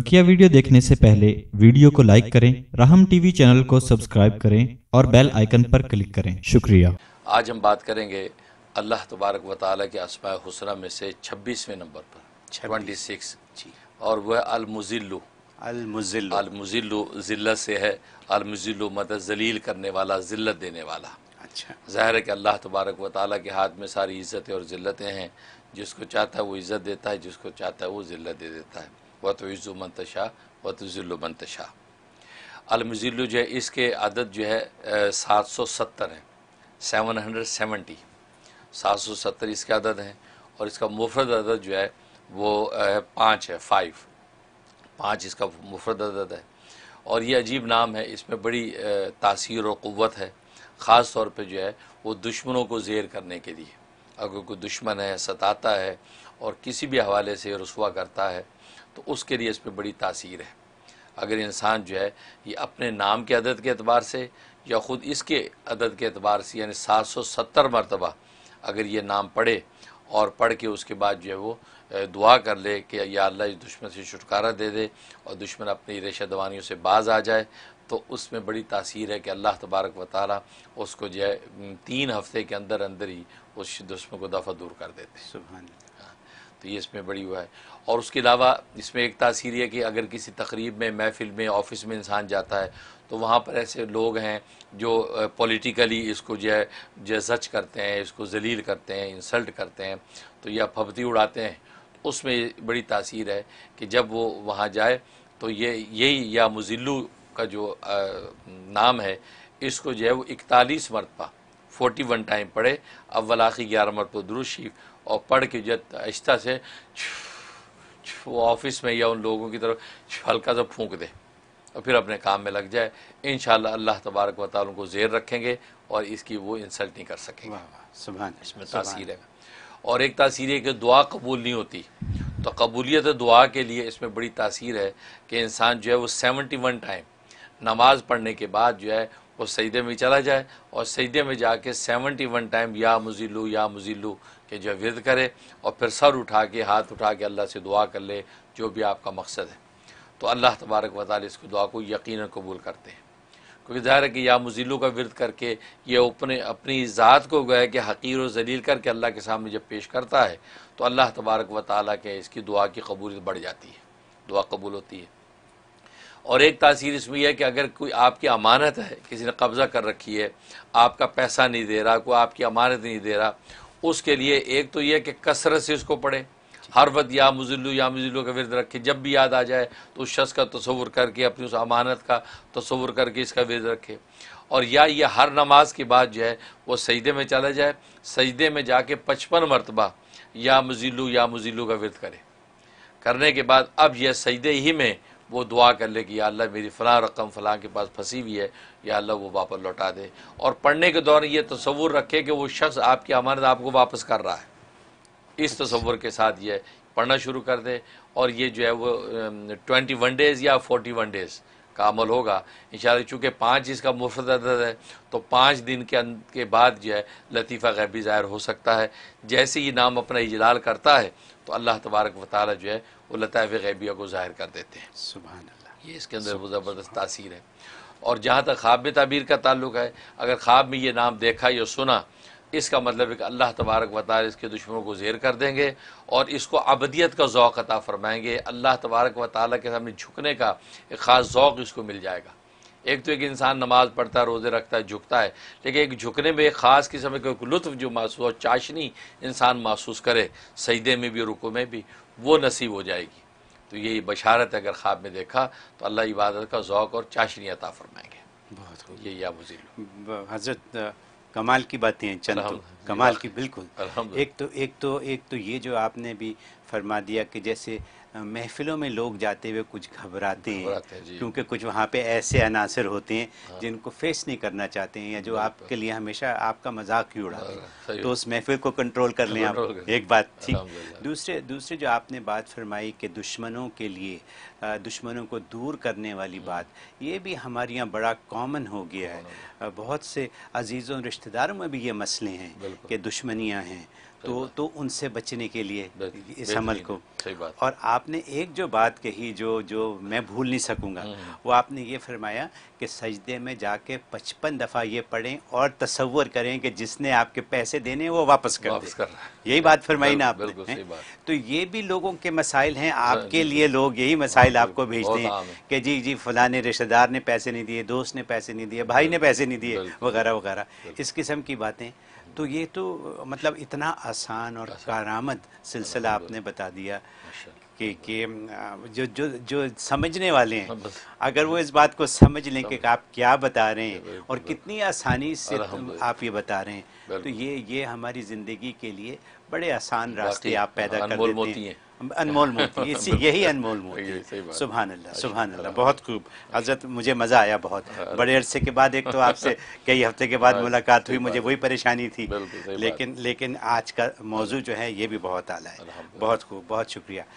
बकिया वीडियो देखने से पहले वीडियो को लाइक करें राहम टीवी चैनल को सब्सक्राइब करें और बेल आइकन पर क्लिक करें शुक्रिया आज हम बात करेंगे अल्लाह तबारक वाली के आसमाय हसरा में से छब्बीसवें नंबर पर ट्वेंटी सिक्स और वह अलमुजिल्लु अलमुजिल्लु अलमुजिल्लू जिल्लत से है अलमुजिल्लु मतलब जलील करने वाला जिल्लत देने वाला अच्छा ज़ाहिर है कि अल्लाह तबारक व के हाथ में सारी इज्जतें और ज़िल्लतें हैं जिसको चाहता है वो इज़्ज़त देता है जिसको चाहता है वो ज़िल्लत दे देता है वत वज़ु मंतशा वत ज़िल्लु मंतशा अलमज़िल्लु जो है इसके अदद जो है सात सौ सत्तर हैं सेवन हंड्रेड सेवेंटी सात सौ सत्तर इसके अदद हैं और इसका मुफरद अदद जो है वो पाँच है फाइव पाँच इसका मुफरद अदद है और ये अजीब नाम है इसमें बड़ी तासीर और क़वत है ख़ास तौर पर जो है वो दुश्मनों को जेर करने के लिए अगर कोई दुश्मन है सताता है और किसी भी हवाले से रसुआ करता है तो उसके लिए इस पर बड़ी तासीर है अगर इंसान जो है ये अपने नाम के अदद के अतबार से या ख़ुद इसके अदद के अतबार से यानी सात सौ सत्तर मरतबा अगर ये नाम पढ़े और पढ़ के उसके बाद जो है वो दुआ कर ले कि या अल्लाह इस दुश्मन से छुटकारा दे दे और दुश्मन अपनी रेशा दवानियों से बाज आ जाए तो उसमें बड़ी तासीर है कि अल्लाह तबारक व ताली उसको जो है तीन हफ्ते के अंदर अंदर ही उस दुश्मन को दफ़ा दूर कर देते हैं तो ये इसमें बड़ी हुआ है और उसके अलावा इसमें एक तासीर है कि अगर किसी तकरीब में महफिल में ऑफिस में इंसान जाता है तो वहाँ पर ऐसे लोग हैं जो पॉलिटिकली इसको जो है जो जज करते हैं इसको जलील करते हैं इंसल्ट करते हैं तो या फपती उड़ाते हैं तो उसमें बड़ी तासीर है कि जब वो वहाँ जाए तो ये यही या मुजिल्लू का जो आ, नाम है इसको जो है वो इकतालीस मरतबा फोर्टी वन टाइम पढ़े अव्वल ग्यारह मरतबा दुरुशीफ और पढ़ के जब आहिस्ता से ऑफिस में या उन लोगों की तरफ हल्का सा फूंक दे और फिर अपने काम में लग जाए इन अल्लाह तबारक वाल उनको जेर रखेंगे और इसकी वो इंसल्ट नहीं कर सकेंगे सुबह इसमें तासीर है और एक तासीर है कि दुआ कबूल नहीं होती तो कबूलियत दुआ के लिए इसमें बड़ी तासीर है कि इंसान जो है वो सेवनटी वन टाइम नमाज पढ़ने के बाद जो है वो सईदे में चला जाए और सईदे में जाके सेवनटी वन टाइम या मुजिलू या मुजिलू कि जो विरद करे और फिर सर उठा के हाथ उठा के अल्लाह से दुआ कर ले जो भी आपका मकसद है तो अल्लाह तबारक वाली इसकी दुआ को यकीन कबूल करते हैं क्योंकि ज़ाहिर है कि या मुजिलों का विरद करके ये अपने अपनी ज़ात को गया कि हकीर व जलील करके अल्लाह के सामने जब पेश करता है तो अल्लाह तबारक व ताली के इसकी दुआ की कबूलियत बढ़ जाती है दुआ कबूल होती है और एक तासीर इसमें यह है कि अगर कोई आपकी अमानत है किसी ने कब्ज़ा कर रखी है आपका पैसा नहीं दे रहा कोई आपकी अमानत नहीं दे रहा उसके लिए एक तो यह कि कसरत से उसको पढ़े हर वक्त या मुजिल्लू या मुजिल्लू का विरद रखे जब भी याद आ जाए तो उस शख्स का तस्वुर करके अपनी उस अमानत का तस्वुर करके इसका विरद रखे और या ये हर नमाज के बाद जो है वह सजदे में चला जाए सजदे में जाके पचपन मरतबा या मुजिल्लू या मुजिल्लू का विरद करे करने के बाद अब यह सजदे ही में वो दुआ कर ले कि या अल्लाह मेरी फ़लाँ रकम फ़लाँ के पास फंसी हुई है या अल्लाह वो वापस लौटा दे और पढ़ने के दौरान ये तस्वूर रखे कि वो शख्स आपकी अमानत आपको वापस कर रहा है इस तस्वर के साथ ये पढ़ना शुरू कर दे और ये जो है वो ट्वेंटी वन डेज़ या फोर्टी वन डेज़ का अमल होगा इन चूँकि पाँच इसका मुफ्त अदद है तो पाँच दिन के अं-, के बाद जो है लतीफ़ा गैबी ज़ाहिर हो सकता है जैसे ये नाम अपना इजलाल करता है तो अल्लाह तबारक वाली जो है वो लताफ़ गैबिया को ज़ाहिर कर देते हैं सुबह ये इसके अंदर वो ज़बरदस्त तासीर है और जहाँ तक ख्वाब तबीर का ताल्लुक है अगर ख्वाब में ये नाम देखा या सुना इसका मतलब एक अल्लाह तबारक वाली इसके दुश्मनों को जेर कर देंगे और इसको अबदियत का ओक़ अता फरमाएँगे अल्लाह तबारक वाली के सामने झुकने का एक ख़ास ओक़ इसको मिल जाएगा एक तो एक इंसान नमाज पढ़ता है रोज़े रखता है झुकता है लेकिन एक झुकने में एक ख़ास किस्म का लुत्फ़ जो महसूस और चाशनी इंसान महसूस करे सजदे में भी रुको में भी वो नसीब हो जाएगी तो यही बशारत अगर ख्वाब में देखा तो अल्लाह इबादत का ज़ौक और चाशनी अता फरमाएंगे बहुत यही या वजील हजरत कमाल की बातें हैं चंद तो। कमाल की बिल्कुल एक तो एक तो एक तो ये जो आपने भी फरमा दिया कि जैसे महफिलों में लोग जाते हुए कुछ घबराते हैं क्योंकि कुछ वहाँ पे ऐसे अनासर होते हैं हाँ। जिनको फेस नहीं करना चाहते हैं या जो आपके लिए हमेशा आपका मजाक ही उड़ाते हैं हाँ, तो उस महफिल को कंट्रोल कर लें आप एक बात ठीक दूसरे दूसरे जो आपने बात फरमाई कि दुश्मनों के लिए दुश्मनों को दूर करने वाली हाँ। बात ये भी हमारे यहाँ बड़ा कॉमन हो गया है बहुत से अजीज़ों रिश्तेदारों में भी ये मसले हैं कि दुश्मनियाँ हैं तो तो उनसे बचने के लिए इस अमल को और आप आपने एक जो बात कही जो जो मैं भूल नहीं सकूंगा हम्म। वो आपने ये फरमाया कि सजदे में जाके पचपन दफ़ा ये पढ़ें और तस्वर करें कि जिसने आपके पैसे देने वो वापस कर वापस दे यही बात फरमाई ना आपने तो ये भी लोगों के मसाइल हैं हाँ, आपके लिए लोग यही मसाइल हाँ, आपको भेजते हैं कि जी जी फलाने रिश्तेदार ने पैसे नहीं दिए दोस्त ने पैसे नहीं दिए भाई ने पैसे नहीं दिए वगैरह वगैरह इस किस्म की बातें हम्म। तो ये तो मतलब इतना आसान और अच्छा। कारामद सिलसिला आपने बता दिया अच्छा। कि कि जो जो जो समझने वाले हैं अगर वो इस बात को समझ लें कि आप क्या बता रहे हैं और कितनी आसानी से तो आप ये बता रहे हैं तो ये ये हमारी ज़िंदगी के लिए बड़े आसान रास्ते आप पैदा कर देते हैं अनमोल मोती इसी यही अनमोल मोती सुबह अल्लाह सुबह अल्लाह बहुत खूब हजरत मुझे मज़ा आया बहुत हाँ, हाँ। बड़े अरसे के बाद एक तो आपसे कई हफ्ते के बाद हाँ, मुलाकात हुई मुझे वही परेशानी थी लेकिन लेकिन आज का मौजू जो है ये भी बहुत आला है बहुत खूब बहुत शुक्रिया